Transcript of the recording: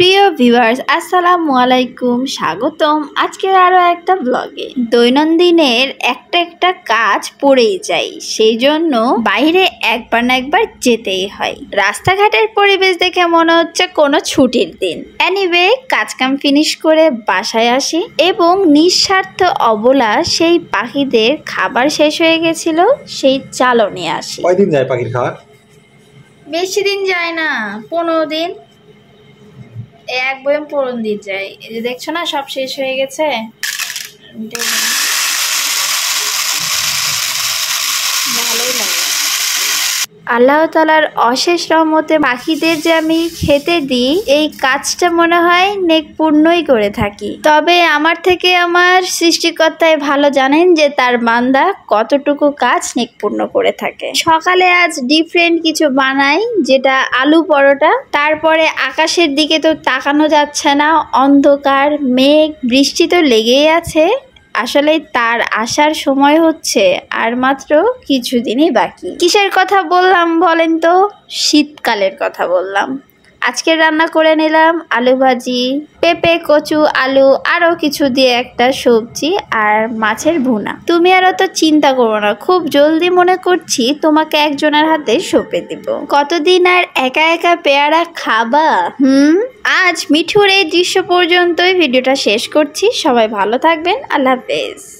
প্রিয় ভিউয়ার্স আসসালামু আলাইকুম স্বাগতম আজকের আরও একটা ব্লগে দৈনন্দিনের একটা একটা কাজ পড়েই যাই সেই জন্য বাইরে একবার না একবার যেতেই হয় রাস্তাঘাটের পরিবেশ দেখে মনে হচ্ছে কোনো ছুটির দিন অ্যানিওয়ে কাজকাম ফিনিশ করে বাসায় আসি এবং নিঃস্বার্থ অবলা সেই পাখিদের খাবার শেষ হয়ে গেছিল সেই চালনে আসি কয়দিন যায় পাখির খাবার বেশি দিন যায় না পনেরো দিন এক বয়ম পূরণ দিয়ে যাই এই যে দেখছো না সব শেষ হয়ে গেছে আল্লাহ তালার অশেষ রহমতে পাখিদের যে আমি খেতে দিই এই কাজটা মনে হয় নেক পূর্ণই করে থাকি তবে আমার থেকে আমার সৃষ্টিকর্তায় ভালো জানেন যে তার মান্দা কতটুকু কাজ নেক পূর্ণ করে থাকে সকালে আজ ডিফারেন্ট কিছু বানাই যেটা আলু পরোটা তারপরে আকাশের দিকে তো তাকানো যাচ্ছে না অন্ধকার মেঘ বৃষ্টি তো লেগেই আছে আসলে তার আসার সময় হচ্ছে আর মাত্র কিছুদিনই বাকি কিসের কথা বললাম বলেন তো শীতকালের কথা বললাম আজকে রান্না করে নিলাম আলু ভাজি পেঁপে কচু আলু আরও কিছু দিয়ে একটা সবজি আর মাছের ভুনা তুমি আর অত চিন্তা করো না খুব জলদি মনে করছি তোমাকে একজনের হাতে সঁপে দিব কতদিন আর একা একা পেয়ারা খাবা হুম আজ মিঠুর এই দৃশ্য পর্যন্তই ভিডিওটা শেষ করছি সবাই ভালো থাকবেন আল্লাহ হাফেজ